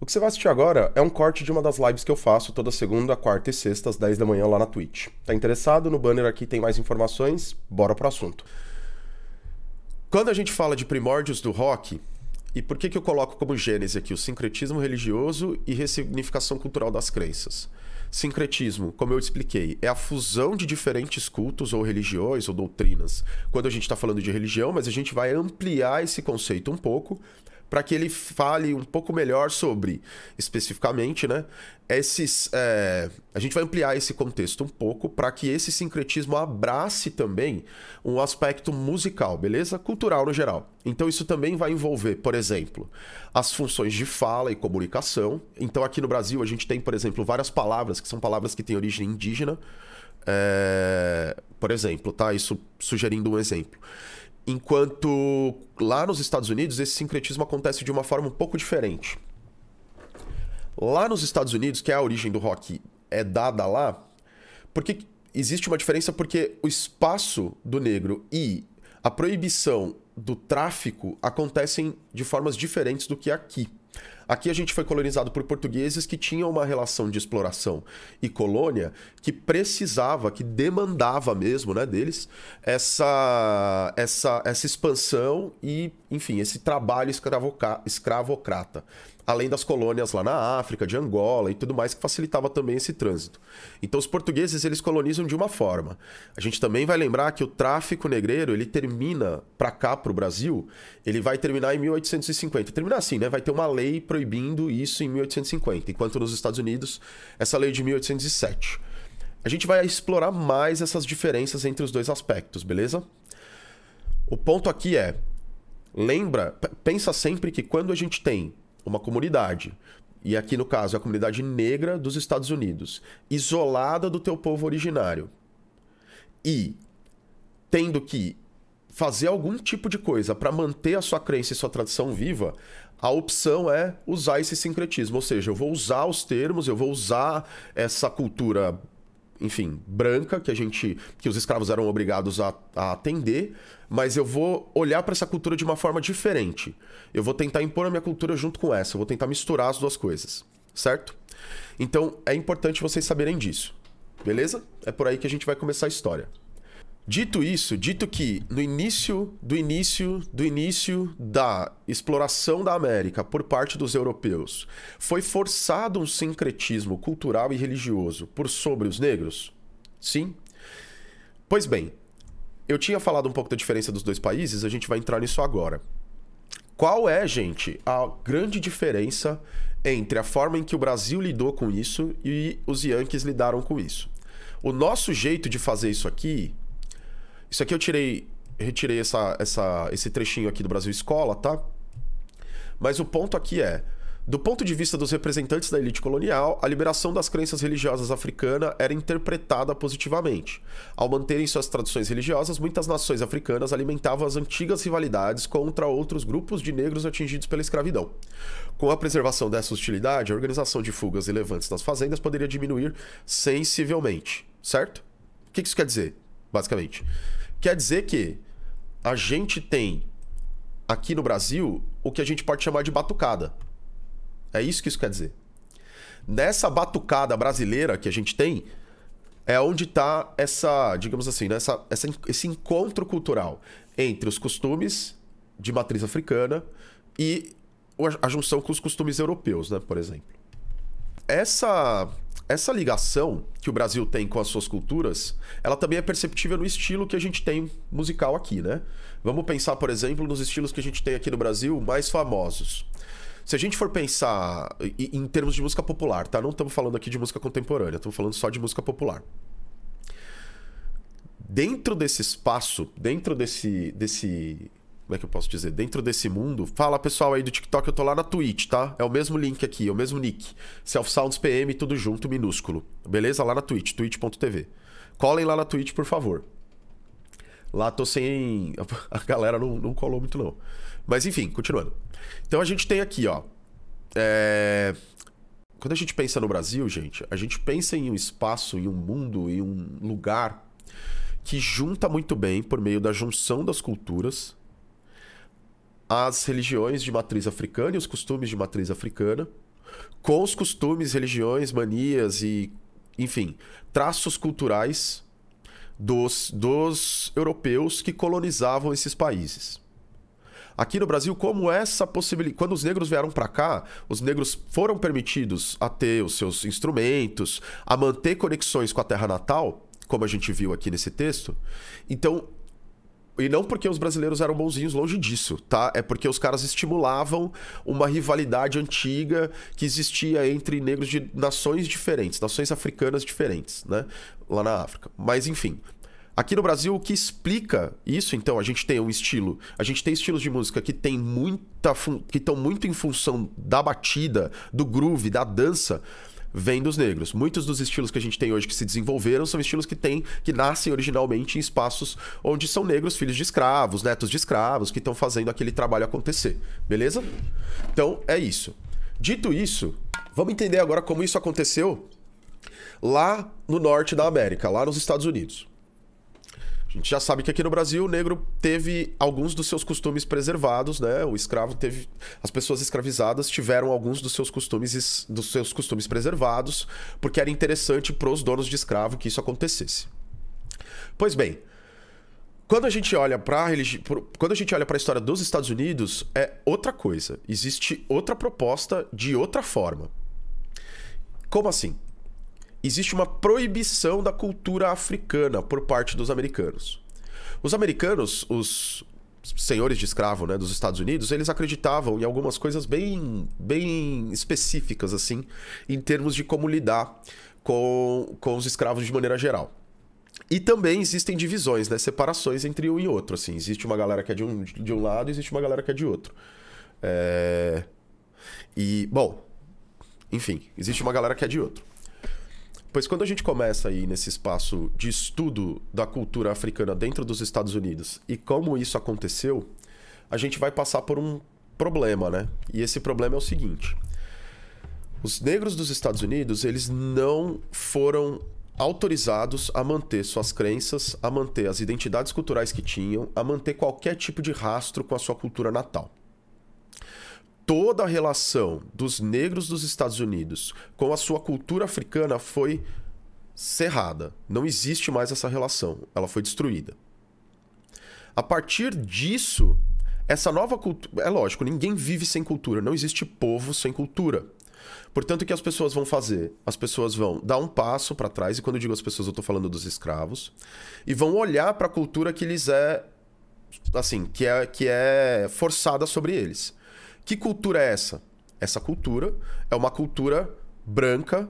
O que você vai assistir agora é um corte de uma das lives que eu faço toda segunda, quarta e sexta, às 10 da manhã, lá na Twitch. Tá interessado? No banner aqui tem mais informações. Bora pro assunto. Quando a gente fala de primórdios do rock, e por que, que eu coloco como gênese aqui o sincretismo religioso e ressignificação cultural das crenças? Sincretismo, como eu expliquei, é a fusão de diferentes cultos ou religiões ou doutrinas. Quando a gente está falando de religião, mas a gente vai ampliar esse conceito um pouco para que ele fale um pouco melhor sobre, especificamente, né, esses. É... a gente vai ampliar esse contexto um pouco para que esse sincretismo abrace também um aspecto musical, beleza? Cultural no geral. Então, isso também vai envolver, por exemplo, as funções de fala e comunicação. Então, aqui no Brasil, a gente tem, por exemplo, várias palavras que são palavras que têm origem indígena. É... por exemplo, tá? Isso sugerindo um exemplo. Enquanto lá nos Estados Unidos, esse sincretismo acontece de uma forma um pouco diferente. Lá nos Estados Unidos, que é a origem do rock, é dada lá, porque existe uma diferença porque o espaço do negro e a proibição do tráfico acontecem de formas diferentes do que aqui. Aqui a gente foi colonizado por portugueses que tinham uma relação de exploração e colônia que precisava, que demandava mesmo, né, deles essa essa essa expansão e, enfim, esse trabalho escravoca, escravocrata além das colônias lá na África, de Angola e tudo mais que facilitava também esse trânsito. Então os portugueses eles colonizam de uma forma. A gente também vai lembrar que o tráfico negreiro, ele termina para cá para o Brasil, ele vai terminar em 1850. Termina assim, né? Vai ter uma lei proibindo isso em 1850, enquanto nos Estados Unidos essa lei é de 1807. A gente vai explorar mais essas diferenças entre os dois aspectos, beleza? O ponto aqui é, lembra, pensa sempre que quando a gente tem uma comunidade, e aqui no caso é a comunidade negra dos Estados Unidos, isolada do teu povo originário, e tendo que fazer algum tipo de coisa para manter a sua crença e sua tradição viva, a opção é usar esse sincretismo. Ou seja, eu vou usar os termos, eu vou usar essa cultura enfim, branca, que a gente. que os escravos eram obrigados a, a atender, mas eu vou olhar para essa cultura de uma forma diferente. Eu vou tentar impor a minha cultura junto com essa, eu vou tentar misturar as duas coisas, certo? Então é importante vocês saberem disso, beleza? É por aí que a gente vai começar a história. Dito isso, dito que no início do início do início da exploração da América por parte dos europeus, foi forçado um sincretismo cultural e religioso por sobre os negros? Sim. Pois bem, eu tinha falado um pouco da diferença dos dois países, a gente vai entrar nisso agora. Qual é, gente, a grande diferença entre a forma em que o Brasil lidou com isso e os Yankees lidaram com isso? O nosso jeito de fazer isso aqui isso aqui eu tirei, retirei essa, essa, esse trechinho aqui do Brasil Escola, tá? Mas o ponto aqui é, do ponto de vista dos representantes da elite colonial, a liberação das crenças religiosas africana era interpretada positivamente. Ao manterem suas tradições religiosas, muitas nações africanas alimentavam as antigas rivalidades contra outros grupos de negros atingidos pela escravidão. Com a preservação dessa hostilidade, a organização de fugas e levantes nas fazendas poderia diminuir sensivelmente, certo? O que isso quer dizer, basicamente? Quer dizer que a gente tem aqui no Brasil o que a gente pode chamar de batucada. É isso que isso quer dizer. Nessa batucada brasileira que a gente tem, é onde está essa, digamos assim, né, essa, essa, esse encontro cultural entre os costumes de matriz africana e a junção com os costumes europeus, né, por exemplo. Essa essa ligação que o Brasil tem com as suas culturas, ela também é perceptível no estilo que a gente tem musical aqui, né? Vamos pensar, por exemplo, nos estilos que a gente tem aqui no Brasil mais famosos. Se a gente for pensar em termos de música popular, tá? Não estamos falando aqui de música contemporânea, estamos falando só de música popular. Dentro desse espaço, dentro desse, desse como é que eu posso dizer? Dentro desse mundo, fala pessoal aí do TikTok, eu tô lá na Twitch, tá? É o mesmo link aqui, é o mesmo nick. Self Sounds PM, tudo junto, minúsculo. Beleza? Lá na Twitch, twitch.tv. Colem lá na Twitch, por favor. Lá tô sem. A galera não, não colou muito, não. Mas enfim, continuando. Então a gente tem aqui, ó. É... Quando a gente pensa no Brasil, gente, a gente pensa em um espaço, em um mundo, em um lugar que junta muito bem por meio da junção das culturas as religiões de matriz africana e os costumes de matriz africana, com os costumes, religiões, manias e, enfim, traços culturais dos, dos europeus que colonizavam esses países. Aqui no Brasil, como essa possibilidade. Quando os negros vieram para cá, os negros foram permitidos a ter os seus instrumentos, a manter conexões com a terra natal, como a gente viu aqui nesse texto. Então, e não porque os brasileiros eram bonzinhos, longe disso, tá? É porque os caras estimulavam uma rivalidade antiga que existia entre negros de nações diferentes, nações africanas diferentes, né? Lá na África. Mas enfim. Aqui no Brasil, o que explica isso, então, a gente tem um estilo, a gente tem estilos de música que tem muita que estão muito em função da batida, do groove, da dança, vem dos negros. Muitos dos estilos que a gente tem hoje que se desenvolveram são estilos que têm, que nascem originalmente em espaços onde são negros, filhos de escravos, netos de escravos, que estão fazendo aquele trabalho acontecer. Beleza? Então é isso. Dito isso, vamos entender agora como isso aconteceu lá no norte da América, lá nos Estados Unidos. A gente já sabe que aqui no Brasil o negro teve alguns dos seus costumes preservados, né? O escravo teve. As pessoas escravizadas tiveram alguns dos seus costumes, dos seus costumes preservados, porque era interessante para os donos de escravo que isso acontecesse. Pois bem, quando a gente olha para religi... quando a gente olha para a história dos Estados Unidos é outra coisa. Existe outra proposta de outra forma. Como assim? existe uma proibição da cultura africana por parte dos americanos. Os americanos, os senhores de escravo, né, dos Estados Unidos, eles acreditavam em algumas coisas bem, bem específicas assim, em termos de como lidar com, com os escravos de maneira geral. E também existem divisões, né? Separações entre um e outro, assim. Existe uma galera que é de um, de um lado e existe uma galera que é de outro. É... E, bom... Enfim, existe uma galera que é de outro. Pois quando a gente começa aí nesse espaço de estudo da cultura africana dentro dos Estados Unidos e como isso aconteceu, a gente vai passar por um problema, né? E esse problema é o seguinte: os negros dos Estados Unidos, eles não foram autorizados a manter suas crenças, a manter as identidades culturais que tinham, a manter qualquer tipo de rastro com a sua cultura natal toda a relação dos negros dos Estados Unidos com a sua cultura africana foi cerrada. Não existe mais essa relação. Ela foi destruída. A partir disso, essa nova cultura. É lógico, ninguém vive sem cultura. Não existe povo sem cultura. Portanto, o que as pessoas vão fazer? As pessoas vão dar um passo para trás, e quando eu digo as pessoas, eu estou falando dos escravos, e vão olhar para a cultura que lhes é. Assim, que é, que é forçada sobre eles. Que cultura é essa? Essa cultura é uma cultura branca,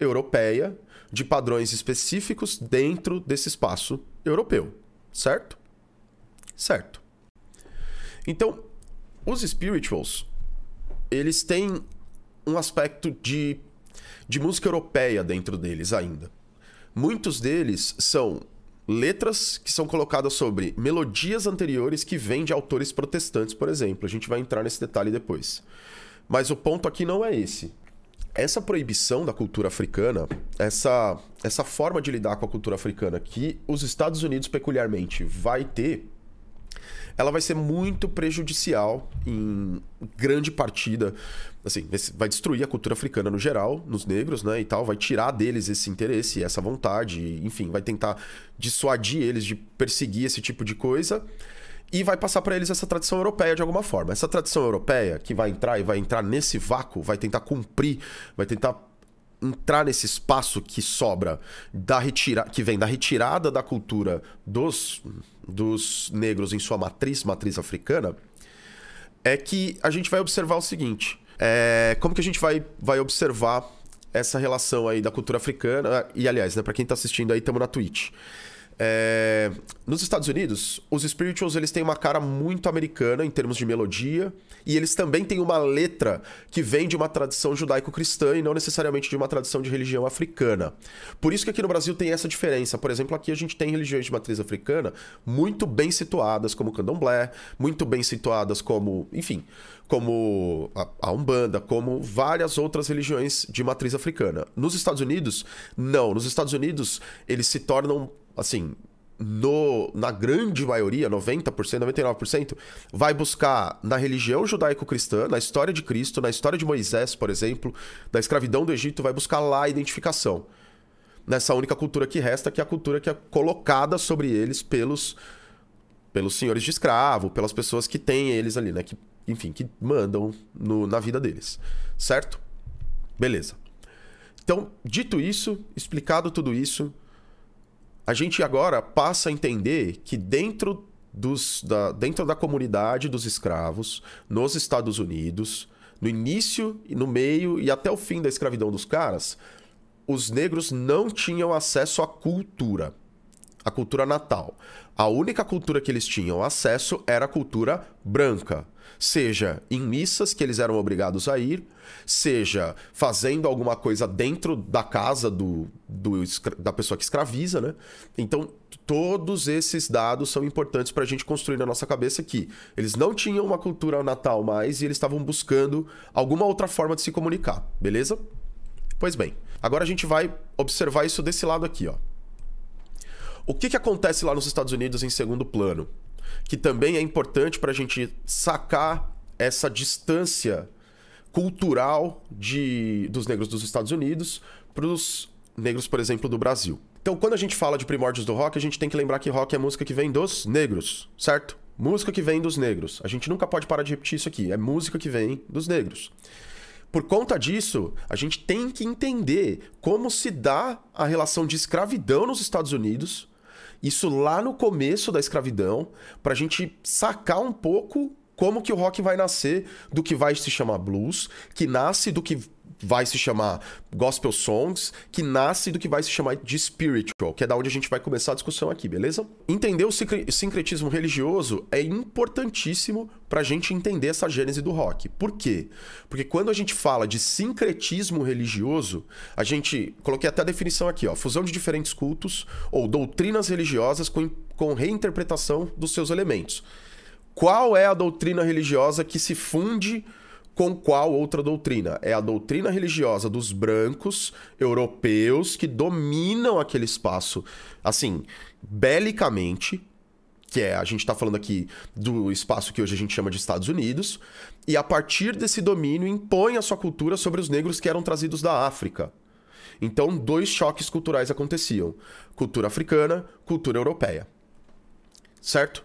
europeia, de padrões específicos dentro desse espaço europeu, certo? Certo. Então, os spirituals, eles têm um aspecto de, de música europeia dentro deles ainda. Muitos deles são letras que são colocadas sobre melodias anteriores que vêm de autores protestantes, por exemplo. A gente vai entrar nesse detalhe depois. Mas o ponto aqui não é esse. Essa proibição da cultura africana, essa, essa forma de lidar com a cultura africana que os Estados Unidos peculiarmente vai ter, ela vai ser muito prejudicial em grande partida. Assim, vai destruir a cultura africana no geral, nos negros, né? E tal, vai tirar deles esse interesse, essa vontade, enfim, vai tentar dissuadir eles de perseguir esse tipo de coisa e vai passar para eles essa tradição europeia de alguma forma. Essa tradição europeia que vai entrar e vai entrar nesse vácuo, vai tentar cumprir, vai tentar entrar nesse espaço que sobra da retira que vem da retirada da cultura dos, dos negros em sua matriz, matriz africana, é que a gente vai observar o seguinte. É, como que a gente vai, vai observar essa relação aí da cultura africana? E, aliás, né, para quem está assistindo aí, estamos na Twitch. É... Nos Estados Unidos, os spirituals eles têm uma cara muito americana em termos de melodia e eles também têm uma letra que vem de uma tradição judaico-cristã e não necessariamente de uma tradição de religião africana. Por isso que aqui no Brasil tem essa diferença. Por exemplo, aqui a gente tem religiões de matriz africana muito bem situadas como o Candomblé, muito bem situadas como, enfim, como a Umbanda, como várias outras religiões de matriz africana. Nos Estados Unidos, não. Nos Estados Unidos, eles se tornam assim, no, na grande maioria, 90%, 99%, vai buscar na religião judaico-cristã, na história de Cristo, na história de Moisés, por exemplo, da escravidão do Egito, vai buscar lá a identificação. Nessa única cultura que resta, que é a cultura que é colocada sobre eles pelos, pelos senhores de escravo, pelas pessoas que têm eles ali, né? Que, enfim, que mandam no, na vida deles. Certo? Beleza. Então, dito isso, explicado tudo isso, a gente agora passa a entender que dentro, dos, da, dentro da comunidade dos escravos, nos Estados Unidos, no início, no meio e até o fim da escravidão dos caras, os negros não tinham acesso à cultura, à cultura natal. A única cultura que eles tinham acesso era a cultura branca seja em missas que eles eram obrigados a ir, seja fazendo alguma coisa dentro da casa do, do da pessoa que escraviza, né? Então, todos esses dados são importantes para a gente construir na nossa cabeça que eles não tinham uma cultura natal mais e eles estavam buscando alguma outra forma de se comunicar, beleza? Pois bem, agora a gente vai observar isso desse lado aqui, ó. O que, que acontece lá nos Estados Unidos em segundo plano? que também é importante para a gente sacar essa distância cultural de, dos negros dos Estados Unidos para os negros, por exemplo, do Brasil. Então, quando a gente fala de primórdios do rock, a gente tem que lembrar que rock é música que vem dos negros, certo? Música que vem dos negros. A gente nunca pode parar de repetir isso aqui. É música que vem dos negros. Por conta disso, a gente tem que entender como se dá a relação de escravidão nos Estados Unidos isso lá no começo da escravidão, para a gente sacar um pouco como que o rock vai nascer do que vai se chamar blues, que nasce do que vai se chamar Gospel Songs, que nasce do que vai se chamar de Spiritual, que é da onde a gente vai começar a discussão aqui, beleza? Entender o sincretismo religioso é importantíssimo para a gente entender essa gênese do rock. Por quê? Porque quando a gente fala de sincretismo religioso, a gente. Coloquei até a definição aqui, ó. Fusão de diferentes cultos ou doutrinas religiosas com, com reinterpretação dos seus elementos. Qual é a doutrina religiosa que se funde com qual outra doutrina? É a doutrina religiosa dos brancos europeus que dominam aquele espaço, assim, belicamente, que é a gente está falando aqui do espaço que hoje a gente chama de Estados Unidos, e a partir desse domínio impõe a sua cultura sobre os negros que eram trazidos da África. Então, dois choques culturais aconteciam: cultura africana, cultura europeia. Certo?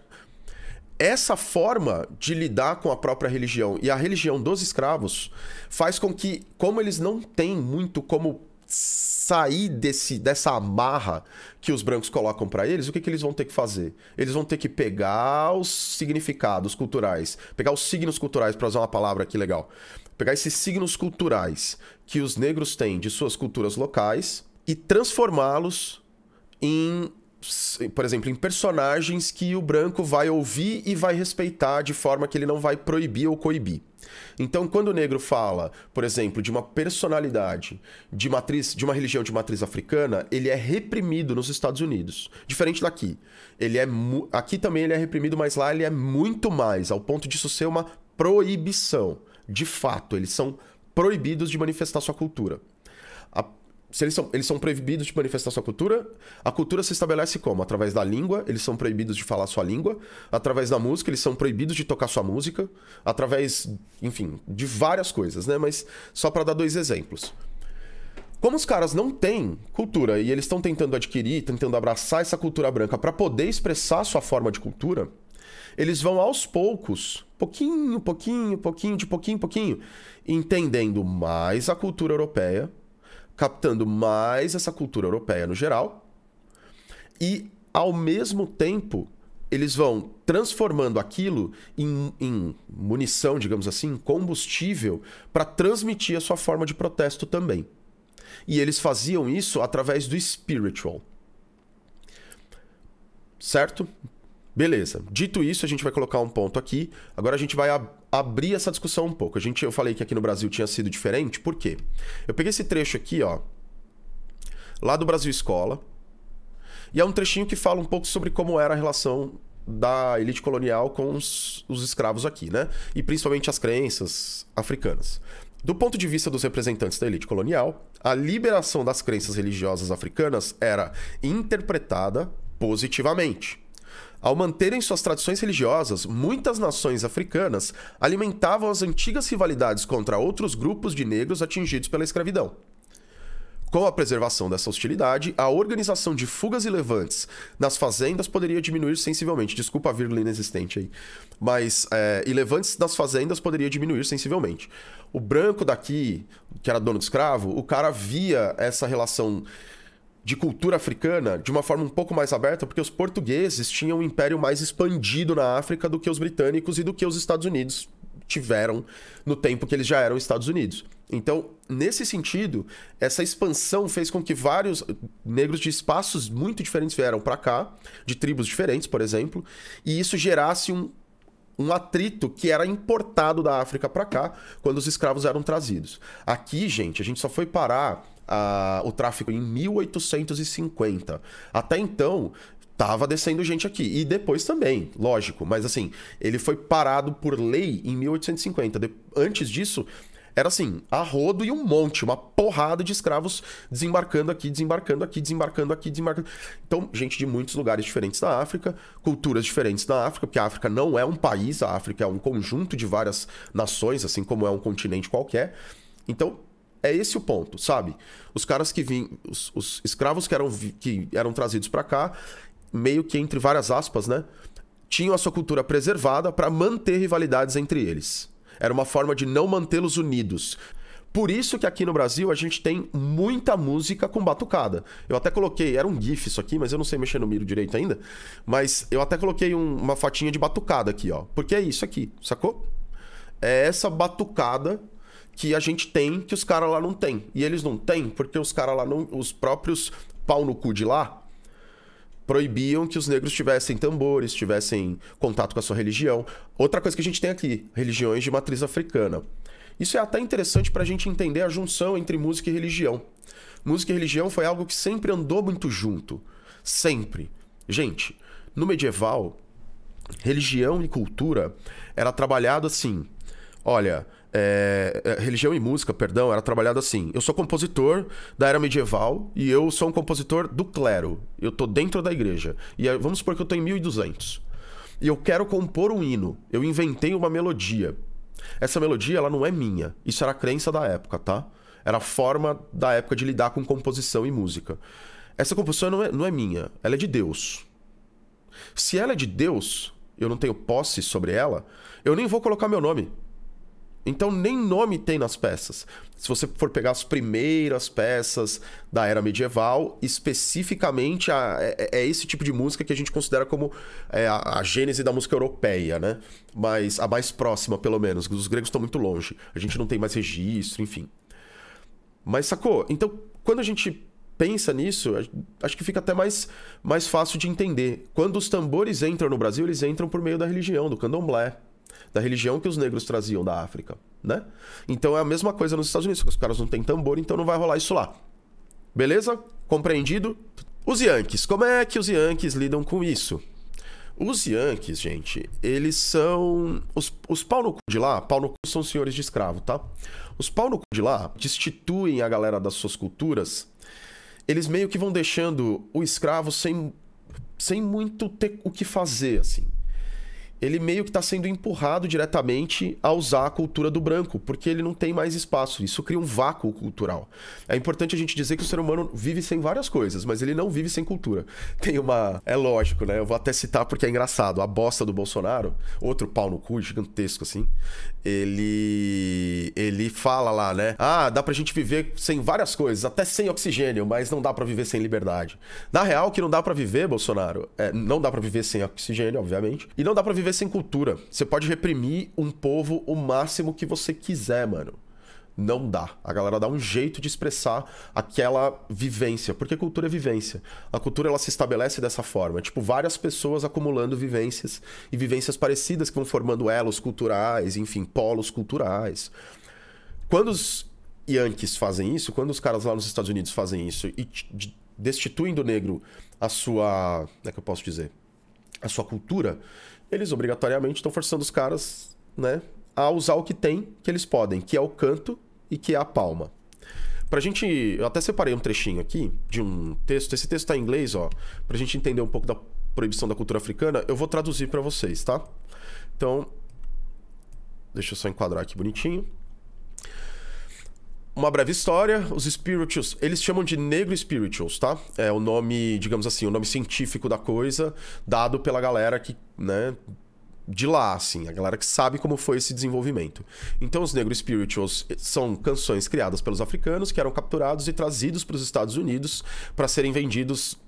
essa forma de lidar com a própria religião e a religião dos escravos faz com que, como eles não têm muito como sair desse, dessa amarra que os brancos colocam para eles, o que, que eles vão ter que fazer? Eles vão ter que pegar os significados culturais, pegar os signos culturais, para usar uma palavra aqui legal, pegar esses signos culturais que os negros têm de suas culturas locais e transformá-los em por exemplo, em personagens que o branco vai ouvir e vai respeitar de forma que ele não vai proibir ou coibir. Então, quando o negro fala, por exemplo, de uma personalidade de matriz, de uma religião de matriz africana, ele é reprimido nos Estados Unidos, diferente daqui. Ele é aqui também ele é reprimido, mas lá ele é muito mais, ao ponto disso ser uma proibição. De fato, eles são proibidos de manifestar sua cultura. A se eles são, eles são proibidos de manifestar sua cultura, a cultura se estabelece como? Através da língua, eles são proibidos de falar sua língua. Através da música, eles são proibidos de tocar sua música. Através, enfim, de várias coisas, né? Mas só para dar dois exemplos. Como os caras não têm cultura e eles estão tentando adquirir, tentando abraçar essa cultura branca para poder expressar sua forma de cultura, eles vão aos poucos, pouquinho, pouquinho, pouquinho, de pouquinho, pouquinho, entendendo mais a cultura europeia captando mais essa cultura europeia no geral. E, ao mesmo tempo, eles vão transformando aquilo em, em munição, digamos assim, em combustível, para transmitir a sua forma de protesto também. E eles faziam isso através do spiritual. Certo? Beleza. Dito isso, a gente vai colocar um ponto aqui. Agora a gente vai abrir essa discussão um pouco. A gente, eu falei que aqui no Brasil tinha sido diferente, por quê? Eu peguei esse trecho aqui, ó, lá do Brasil Escola, e é um trechinho que fala um pouco sobre como era a relação da elite colonial com os, os escravos aqui, né? E principalmente as crenças africanas. Do ponto de vista dos representantes da elite colonial, a liberação das crenças religiosas africanas era interpretada positivamente. Ao manterem suas tradições religiosas, muitas nações africanas alimentavam as antigas rivalidades contra outros grupos de negros atingidos pela escravidão. Com a preservação dessa hostilidade, a organização de fugas e levantes nas fazendas poderia diminuir sensivelmente. Desculpa a vírgula inexistente aí. Mas, é, e levantes nas fazendas poderia diminuir sensivelmente. O branco daqui, que era dono do escravo, o cara via essa relação de cultura africana de uma forma um pouco mais aberta, porque os portugueses tinham um império mais expandido na África do que os britânicos e do que os Estados Unidos tiveram no tempo que eles já eram Estados Unidos. Então, nesse sentido, essa expansão fez com que vários negros de espaços muito diferentes vieram para cá, de tribos diferentes, por exemplo, e isso gerasse um, um atrito que era importado da África para cá quando os escravos eram trazidos. Aqui, gente, a gente só foi parar o tráfego em 1850. Até então, tava descendo gente aqui. E depois também, lógico. Mas assim, ele foi parado por lei em 1850. De... Antes disso, era assim, arrodo e um monte, uma porrada de escravos desembarcando aqui, desembarcando aqui, desembarcando aqui, desembarcando. Então, gente de muitos lugares diferentes da África, culturas diferentes da África, porque a África não é um país, a África é um conjunto de várias nações, assim como é um continente qualquer. Então, é esse o ponto, sabe? Os caras que vinham, os, os, escravos que eram, que eram trazidos para cá, meio que entre várias aspas, né? Tinham a sua cultura preservada para manter rivalidades entre eles. Era uma forma de não mantê-los unidos. Por isso que aqui no Brasil a gente tem muita música com batucada. Eu até coloquei, era um GIF isso aqui, mas eu não sei mexer no miro direito ainda. Mas eu até coloquei um, uma fatinha de batucada aqui, ó. Porque é isso aqui, sacou? É essa batucada que a gente tem que os caras lá não tem. E eles não têm porque os caras lá não. Os próprios pau no cu de lá proibiam que os negros tivessem tambores, tivessem contato com a sua religião. Outra coisa que a gente tem aqui: religiões de matriz africana. Isso é até interessante para a gente entender a junção entre música e religião. Música e religião foi algo que sempre andou muito junto. Sempre. Gente, no medieval, religião e cultura era trabalhado assim. Olha, é, é, religião e música, perdão, era trabalhado assim. Eu sou compositor da era medieval e eu sou um compositor do clero. Eu tô dentro da igreja. E vamos supor que eu tô em 1200. E eu quero compor um hino. Eu inventei uma melodia. Essa melodia, ela não é minha. Isso era a crença da época, tá? Era a forma da época de lidar com composição e música. Essa composição não é, não é minha. Ela é de Deus. Se ela é de Deus, eu não tenho posse sobre ela, eu nem vou colocar meu nome. Então nem nome tem nas peças. Se você for pegar as primeiras peças da era medieval, especificamente a, é, é, é, esse tipo de música que a gente considera como é, a, a, gênese da música europeia, né? Mas a mais próxima, pelo menos. Os gregos estão muito longe. A gente não tem mais registro, enfim. Mas sacou? Então, quando a gente pensa nisso, acho que fica até mais, mais fácil de entender. Quando os tambores entram no Brasil, eles entram por meio da religião, do candomblé da religião que os negros traziam da África, né? Então é a mesma coisa nos Estados Unidos, os caras não têm tambor, então não vai rolar isso lá. Beleza? Compreendido? Os Yankees, como é que os Yankees lidam com isso? Os Yankees, gente, eles são. Os, os pau no cu de lá, pau no cu são senhores de escravo, tá? Os pau no cu de lá destituem a galera das suas culturas. Eles meio que vão deixando o escravo sem, sem muito ter o que fazer, assim ele meio que está sendo empurrado diretamente a usar a cultura do branco, porque ele não tem mais espaço. Isso cria um vácuo cultural. É importante a gente dizer que o ser humano vive sem várias coisas, mas ele não vive sem cultura. Tem uma. É lógico, né? Eu vou até citar porque é engraçado. A bosta do Bolsonaro, outro pau no cu gigantesco assim, ele. Ele fala lá, né? Ah, dá pra gente viver sem várias coisas, até sem oxigênio, mas não dá para viver sem liberdade. Na real, que não dá para viver, Bolsonaro, é, não dá para viver sem oxigênio, obviamente, e não dá para viver sem cultura. Você pode reprimir um povo o máximo que você quiser, mano. Não dá. A galera dá um jeito de expressar aquela vivência. Porque cultura é vivência. A cultura ela se estabelece dessa forma. Tipo, várias pessoas acumulando vivências e vivências parecidas que vão formando elos culturais, enfim, polos culturais. Quando os Yankees fazem isso, quando os caras lá nos Estados Unidos fazem isso e destituem do negro a sua. Como é que eu posso dizer? A sua cultura, eles obrigatoriamente estão forçando os caras, né, a usar o que tem, que eles podem, que é o canto e que é a palma. Pra gente, eu até separei um trechinho aqui de um texto, esse texto tá em inglês, ó, pra gente entender um pouco da proibição da cultura africana, eu vou traduzir para vocês, tá? Então, deixa eu só enquadrar aqui bonitinho. Uma breve história, os spirituals, eles chamam de negro spirituals, tá? É o nome, digamos assim, o nome científico da coisa, dado pela galera que, né, de lá, assim, a galera que sabe como foi esse desenvolvimento. Então, os negro spirituals eh, são canções criadas pelos africanos que eram capturados e trazidos para os Estados Unidos para serem vendidos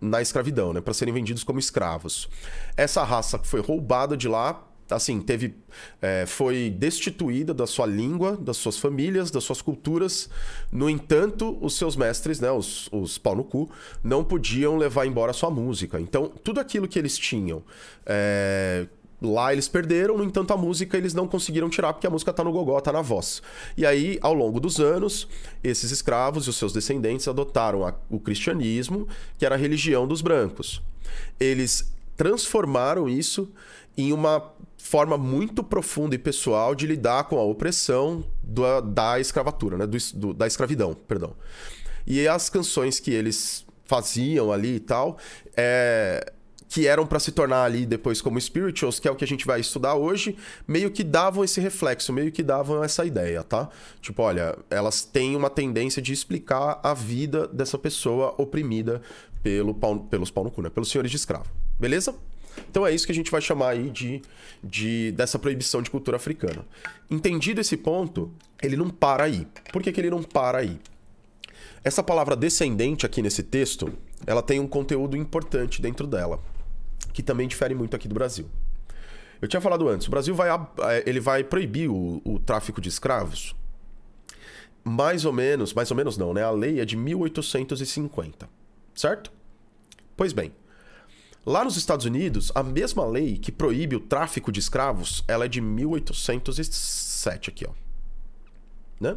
na escravidão, né, para serem vendidos como escravos. Essa raça foi roubada de lá assim, teve. É, foi destituída da sua língua, das suas famílias, das suas culturas. No entanto, os seus mestres, né, os, os pau no cu, não podiam levar embora a sua música. Então, tudo aquilo que eles tinham. É, lá eles perderam, no entanto a música eles não conseguiram tirar porque a música tá no gogó, tá na voz. E aí, ao longo dos anos, esses escravos e os seus descendentes adotaram a, o cristianismo, que era a religião dos brancos. Eles transformaram isso em uma forma muito profunda e pessoal de lidar com a opressão da escravatura, né? Do, do, da escravidão, perdão. E as canções que eles faziam ali e tal, é, que eram para se tornar ali depois como spirituals, que é o que a gente vai estudar hoje, meio que davam esse reflexo, meio que davam essa ideia, tá? Tipo, olha, elas têm uma tendência de explicar a vida dessa pessoa oprimida pelo pau, pelos pau no cu, né? Pelos senhores de escravo. Beleza? Então é isso que a gente vai chamar aí de, de dessa proibição de cultura africana. Entendido esse ponto, ele não para aí. Por que, que ele não para aí? Essa palavra descendente aqui nesse texto, ela tem um conteúdo importante dentro dela, que também difere muito aqui do Brasil. Eu tinha falado antes, o Brasil vai, eh, ele vai proibir o, o tráfico de escravos, mais ou menos, mais ou menos não, né? A lei é de 1850, certo? Pois bem, Lá nos Estados Unidos, a mesma lei que proíbe o tráfico de escravos, ela é de 1807 aqui, ó. Né?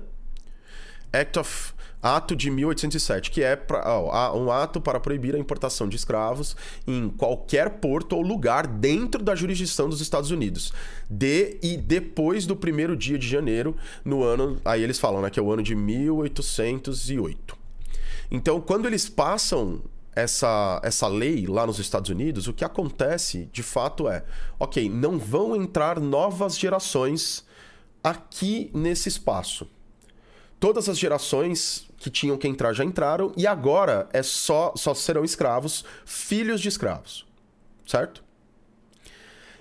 Act of ato de 1807, que é pra, ó, um ato para proibir a importação de escravos em qualquer porto ou lugar dentro da jurisdição dos Estados Unidos, de e depois do primeiro dia de janeiro, no ano, aí eles falam, né, que é o ano de 1808. Então, quando eles passam essa, essa lei lá nos Estados Unidos, o que acontece de fato é: ok, não vão entrar novas gerações aqui nesse espaço. Todas as gerações que tinham que entrar já entraram e agora é só só serão escravos, filhos de escravos. Certo?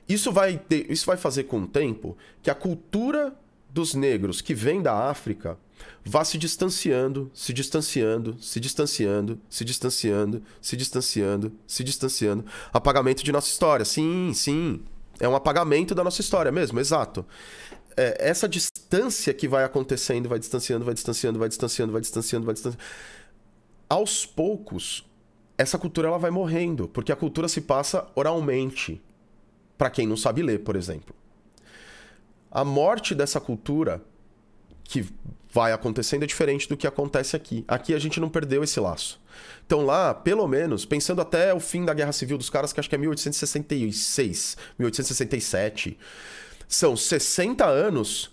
Isso vai ter, isso vai fazer com o tempo que a cultura dos negros que vem da África vá se distanciando, se distanciando, se distanciando, se distanciando, se distanciando, se distanciando. Apagamento de nossa história. Sim, sim. É um apagamento da nossa história mesmo, exato. É, essa distância que vai acontecendo, vai distanciando, vai distanciando, vai distanciando, vai distanciando, vai distanciando. Aos poucos, essa cultura ela vai morrendo, porque a cultura se passa oralmente. Para quem não sabe ler, por exemplo. A morte dessa cultura que vai acontecendo é diferente do que acontece aqui. Aqui a gente não perdeu esse laço. Então lá, pelo menos, pensando até o fim da Guerra Civil dos caras, que acho que é 1866, 1867, são 60 anos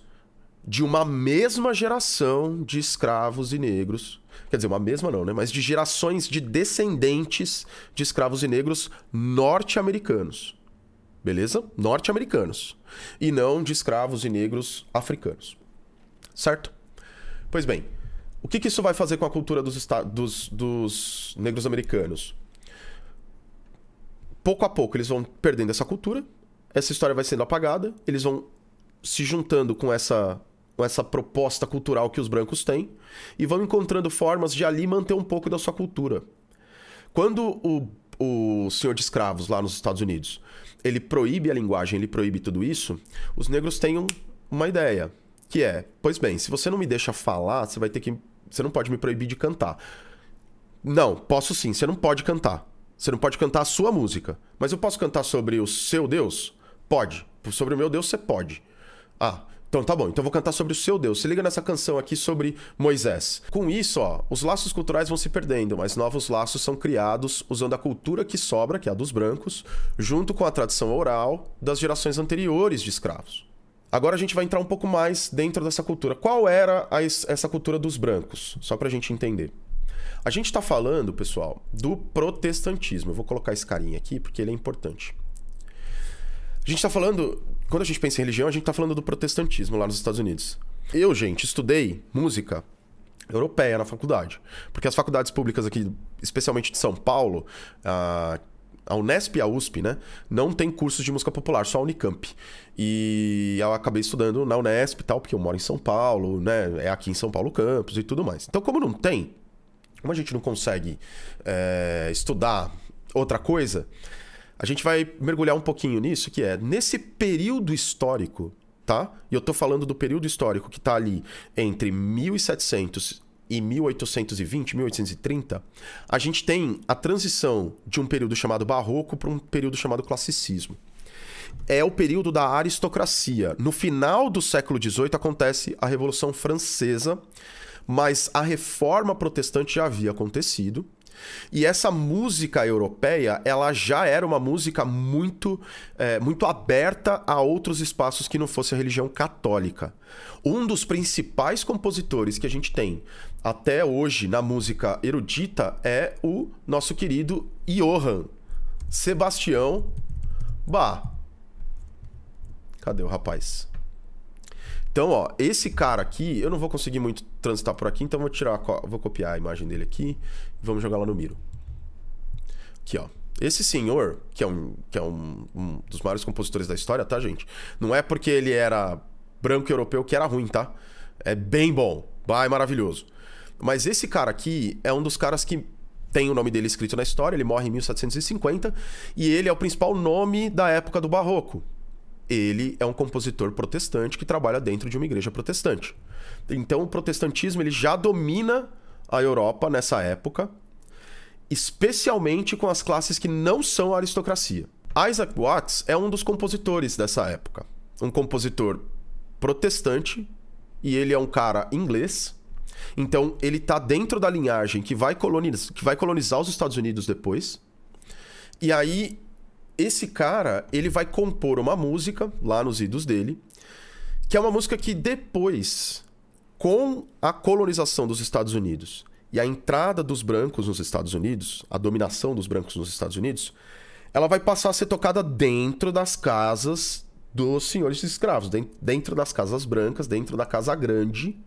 de uma mesma geração de escravos e negros. Quer dizer, uma mesma não, né? Mas de gerações de descendentes de escravos e negros norte-americanos. Beleza? Norte-americanos. E não de escravos e negros africanos. Certo? Pois bem, o que, que isso vai fazer com a cultura dos, dos, dos negros americanos? Pouco a pouco eles vão perdendo essa cultura, essa história vai sendo apagada, eles vão se juntando com essa com essa proposta cultural que os brancos têm e vão encontrando formas de ali manter um pouco da sua cultura. Quando o, o senhor de escravos lá nos Estados Unidos ele proíbe a linguagem, ele proíbe tudo isso, os negros têm um, uma ideia que é, pois bem, se você não me deixa falar, você vai ter que você não pode me proibir de cantar. Não, posso sim, você não pode cantar. Você não pode cantar a sua música. Mas eu posso cantar sobre o seu Deus? Pode. Sobre o meu Deus, você pode. Ah, então tá bom, então eu vou cantar sobre o seu Deus. Se liga nessa canção aqui sobre Moisés. Com isso, ó, os laços culturais vão se perdendo, mas novos laços são criados usando a cultura que sobra, que é a dos brancos, junto com a tradição oral das gerações anteriores de escravos. Agora a gente vai entrar um pouco mais dentro dessa cultura. Qual era a, essa cultura dos brancos? Só para a gente entender. A gente está falando, pessoal, do protestantismo. Eu vou colocar esse carinha aqui porque ele é importante. A gente está falando. Quando a gente pensa em religião, a gente está falando do protestantismo lá nos Estados Unidos. Eu, gente, estudei música europeia na faculdade. Porque as faculdades públicas aqui, especialmente de São Paulo, uh, a Unesp e a USP, né? Não tem cursos de música popular, só a Unicamp. E eu acabei estudando na Unesp e tal, porque eu moro em São Paulo, né? É aqui em São Paulo Campos campus e tudo mais. Então, como não tem, como a gente não consegue é, estudar outra coisa, a gente vai mergulhar um pouquinho nisso, que é nesse período histórico, tá? E eu tô falando do período histórico que tá ali entre 1700 e 1820, 1830, a gente tem a transição de um período chamado barroco para um período chamado classicismo. É o período da aristocracia. No final do século XVIII acontece a Revolução Francesa, mas a reforma protestante já havia acontecido. E essa música europeia, ela já era uma música muito, é, muito aberta a outros espaços que não fosse a religião católica. Um dos principais compositores que a gente tem até hoje na música erudita é o nosso querido Johann Sebastião Bach. Cadê o rapaz? Então, ó, esse cara aqui, eu não vou conseguir muito transitar por aqui, então vou tirar, vou copiar a imagem dele aqui Vamos jogar lá no Miro. Aqui, ó. Esse senhor, que é, um, que é um, um dos maiores compositores da história, tá, gente? Não é porque ele era branco europeu que era ruim, tá? É bem bom. Vai, é maravilhoso. Mas esse cara aqui é um dos caras que tem o nome dele escrito na história. Ele morre em 1750 e ele é o principal nome da época do Barroco. Ele é um compositor protestante que trabalha dentro de uma igreja protestante. Então, o protestantismo ele já domina a Europa nessa época, especialmente com as classes que não são aristocracia. Isaac Watts é um dos compositores dessa época, um compositor protestante e ele é um cara inglês. Então ele tá dentro da linhagem que vai colonizar, que vai colonizar os Estados Unidos depois. E aí esse cara, ele vai compor uma música lá nos idos dele, que é uma música que depois com a colonização dos Estados Unidos e a entrada dos brancos nos Estados Unidos, a dominação dos brancos nos Estados Unidos, ela vai passar a ser tocada dentro das casas dos senhores escravos, dentro das casas brancas, dentro da casa grande,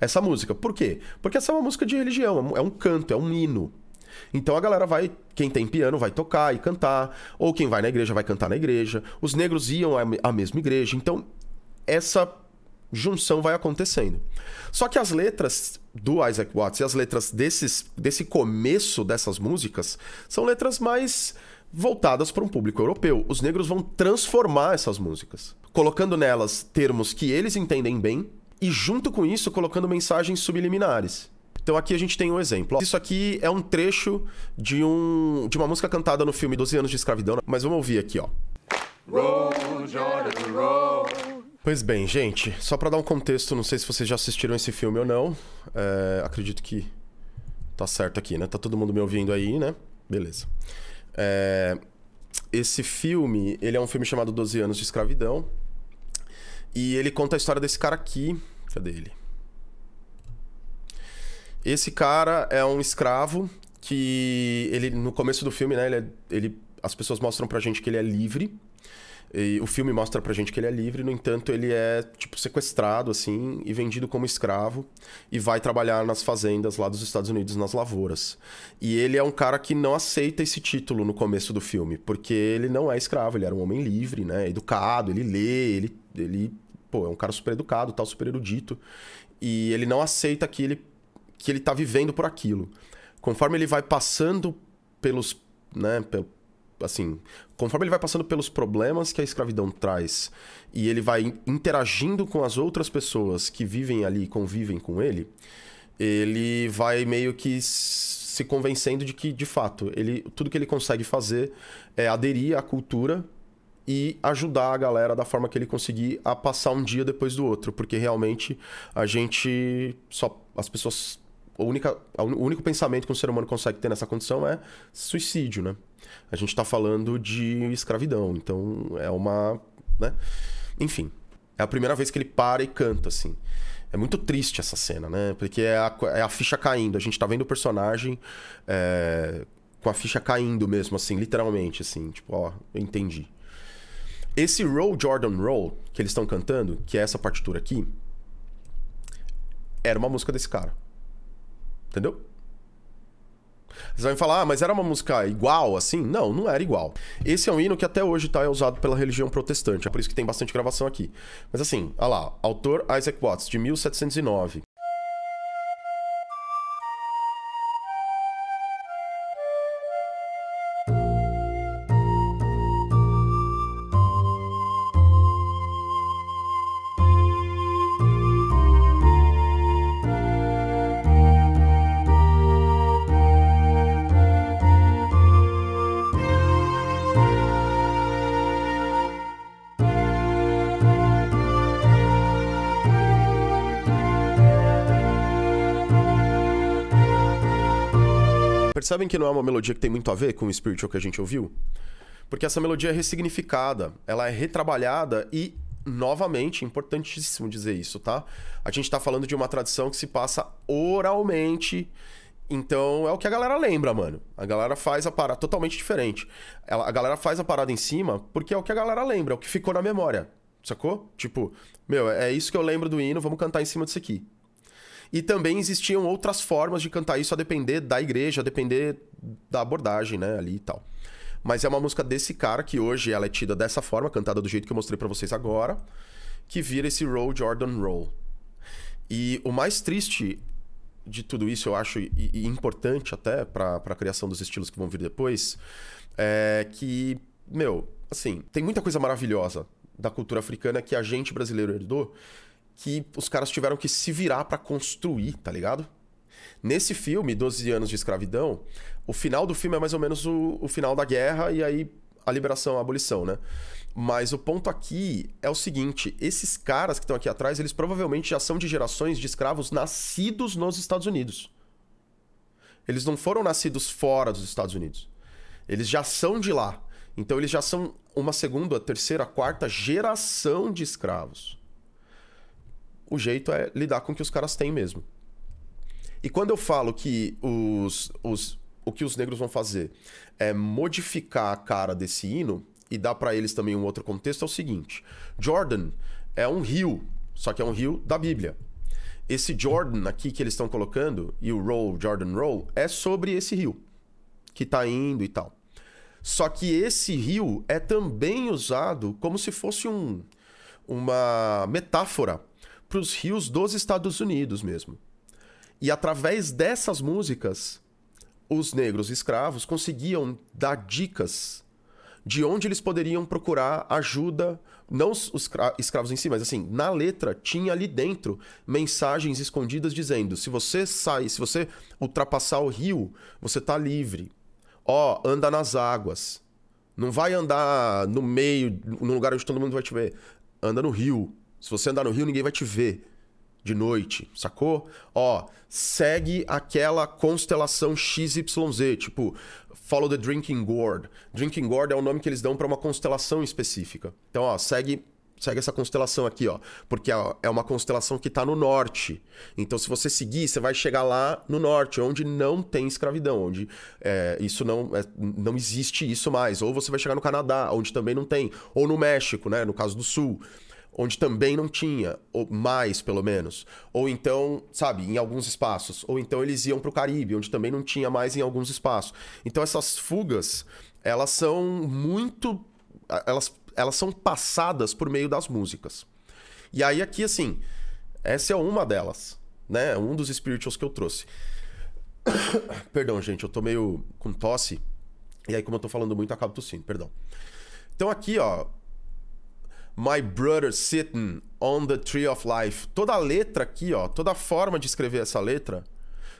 essa música. Por quê? Porque essa é uma música de religião, é, é um canto, é um hino. Então a galera vai, quem tem piano vai tocar e cantar, ou quem vai na igreja vai cantar na igreja. Os negros iam à mesma igreja. Então essa junção vai acontecendo. Só que as letras do Isaac Watts e as letras desses, desse começo dessas músicas são letras mais voltadas para um público europeu. Os negros vão transformar essas músicas, colocando nelas termos que eles entendem bem e, junto com isso, colocando mensagens subliminares. Então aqui a gente tem um exemplo. Isso aqui é um trecho de, um, de uma música cantada no filme 12 anos de escravidão, mas vamos ouvir aqui, ó. Jordan, Pois bem, gente, só para dar um contexto, não sei se vocês já assistiram esse filme ou não. É, acredito que tá certo aqui, né? Tá todo mundo me ouvindo aí, né? Beleza. É, esse filme, ele é um filme chamado 12 anos de escravidão. E ele conta a história desse cara aqui. Cadê ele? Esse cara é um escravo que ele no começo do filme, né, ele, é, ele as pessoas mostram pra gente que ele é livre, e o filme mostra pra gente que ele é livre, no entanto, ele é, tipo, sequestrado, assim, e vendido como escravo, e vai trabalhar nas fazendas lá dos Estados Unidos, nas lavouras. E ele é um cara que não aceita esse título no começo do filme, porque ele não é escravo, ele era um homem livre, né? Educado, ele lê, ele. ele pô, é um cara super educado, tal, super erudito. E ele não aceita que ele, que ele tá vivendo por aquilo. Conforme ele vai passando pelos né, assim, conforme ele vai passando pelos problemas que a escravidão traz e ele vai interagindo com as outras pessoas que vivem ali, convivem com ele, ele vai meio que se convencendo de que, de fato, ele, tudo que ele consegue fazer é aderir à cultura e ajudar a galera da forma que ele conseguir a passar um dia depois do outro, porque realmente a gente só as pessoas a única, o único pensamento que um ser humano consegue ter nessa condição é suicídio, né? A gente está falando de escravidão, então é uma. Né? Enfim, é a primeira vez que ele para e canta, assim. É muito triste essa cena, né? Porque é a, é a ficha caindo. A gente tá vendo o personagem é, com a ficha caindo mesmo, assim, literalmente, assim. Tipo, ó, eu entendi. Esse Roll Jordan Roll que eles estão cantando, que é essa partitura aqui, era uma música desse cara. Entendeu? Vocês vão falar, ah, mas era uma música igual, assim? Não, não era igual. Esse é um hino que até hoje tá, é usado pela religião protestante, é por isso que tem bastante gravação aqui. Mas assim, olha lá, autor Isaac Watts, de 1709. Percebem que não é uma melodia que tem muito a ver com o spiritual que a gente ouviu? Porque essa melodia é ressignificada, ela é retrabalhada e, novamente, importantíssimo dizer isso, tá? A gente tá falando de uma tradição que se passa oralmente. Então é o que a galera lembra, mano. A galera faz a parada totalmente diferente. Ela, a galera faz a parada em cima porque é o que a galera lembra, é o que ficou na memória. Sacou? Tipo, meu, é isso que eu lembro do hino, vamos cantar em cima disso aqui. E também existiam outras formas de cantar isso a depender da igreja, a depender da abordagem, né, ali e tal. Mas é uma música desse cara que hoje ela é tida dessa forma, cantada do jeito que eu mostrei para vocês agora, que vira esse Roll Jordan Roll. E o mais triste de tudo isso, eu acho, e, e importante até para a criação dos estilos que vão vir depois, é que, meu, assim, tem muita coisa maravilhosa da cultura africana que a gente brasileiro herdou, que os caras tiveram que se virar para construir, tá ligado? Nesse filme, 12 anos de escravidão, o final do filme é mais ou menos o, o final da guerra e aí a liberação, a abolição, né? Mas o ponto aqui é o seguinte: esses caras que estão aqui atrás, eles provavelmente já são de gerações de escravos nascidos nos Estados Unidos. Eles não foram nascidos fora dos Estados Unidos. Eles já são de lá. Então eles já são uma segunda, terceira, quarta geração de escravos o jeito é lidar com o que os caras têm mesmo. E quando eu falo que os, os, o que os negros vão fazer é modificar a cara desse hino e dar para eles também um outro contexto, é o seguinte: Jordan é um rio, só que é um rio da Bíblia. Esse Jordan aqui que eles estão colocando, e o Roll, Jordan Roll, é sobre esse rio que tá indo e tal. Só que esse rio é também usado como se fosse um, uma metáfora para os rios dos Estados Unidos mesmo. E através dessas músicas, os negros escravos conseguiam dar dicas de onde eles poderiam procurar ajuda, não os escravos em si, mas assim, na letra tinha ali dentro mensagens escondidas dizendo: se você sai, se você ultrapassar o rio, você tá livre. Ó, oh, anda nas águas. Não vai andar no meio, num lugar onde todo mundo vai te ver. Anda no rio. Se você andar no rio, ninguém vai te ver de noite, sacou? Ó, segue aquela constelação XYZ, tipo, follow the drinking gourd. Drinking gourd é o nome que eles dão para uma constelação específica. Então, ó, segue segue essa constelação aqui, ó, porque é uma constelação que está no norte. Então, se você seguir, você vai chegar lá no norte, onde não tem escravidão, onde é, isso não é, não existe isso mais. Ou você vai chegar no Canadá, onde também não tem, ou no México, né, no caso do Sul onde também não tinha, ou mais pelo menos. Ou então, sabe, em alguns espaços. Ou então eles iam para o Caribe, onde também não tinha mais em alguns espaços. Então essas fugas, elas são muito. Elas, elas são passadas por meio das músicas. E aí, aqui, assim, essa é uma delas, né? Um dos spirituals que eu trouxe. perdão, gente, eu tô meio com tosse. E aí, como eu tô falando muito, eu acabo tossindo, perdão. Então, aqui, ó, My brother sitting on the tree of life. Toda a letra aqui, ó, toda a forma de escrever essa letra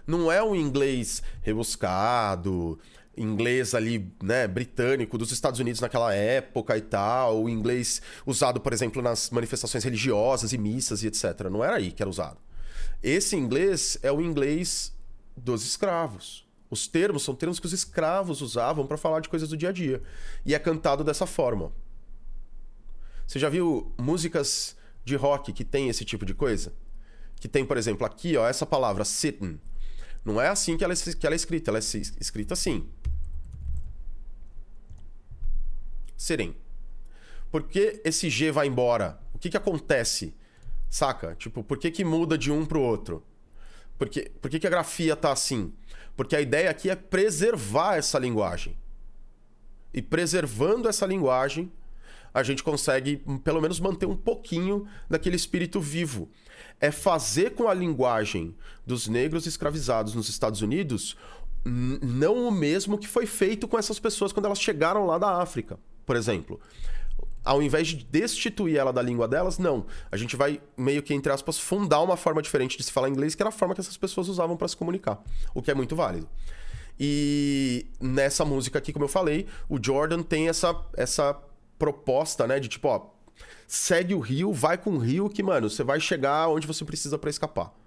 não é um inglês rebuscado, inglês ali, né, britânico dos Estados Unidos naquela época e tal, o inglês usado, por exemplo, nas manifestações religiosas e missas e etc. Não era aí que era usado. Esse inglês é o inglês dos escravos. Os termos são termos que os escravos usavam para falar de coisas do dia a dia. E é cantado dessa forma. Você já viu músicas de rock que tem esse tipo de coisa? Que tem, por exemplo, aqui, ó, essa palavra sitting. Não é assim que ela, é, que ela é escrita, ela é escrita assim. Sitting. Por que esse G vai embora? O que, que acontece? Saca? Tipo, por que, que muda de um para o outro? Por que, por que, que a grafia tá assim? Porque a ideia aqui é preservar essa linguagem. E preservando essa linguagem, a gente consegue hum, pelo menos manter um pouquinho daquele espírito vivo. É fazer com a linguagem dos negros escravizados nos Estados Unidos não o mesmo que foi feito com essas pessoas quando elas chegaram lá da África, por exemplo ao invés de destituir ela da língua delas, não. A gente vai meio que, entre aspas, fundar uma forma diferente de se falar inglês, que era a forma que essas pessoas usavam para se comunicar, o que é muito válido. E nessa música aqui, como eu falei, o Jordan tem essa, essa proposta, né? De tipo, ó, segue o rio, vai com o rio que, mano, você vai chegar onde você precisa para escapar.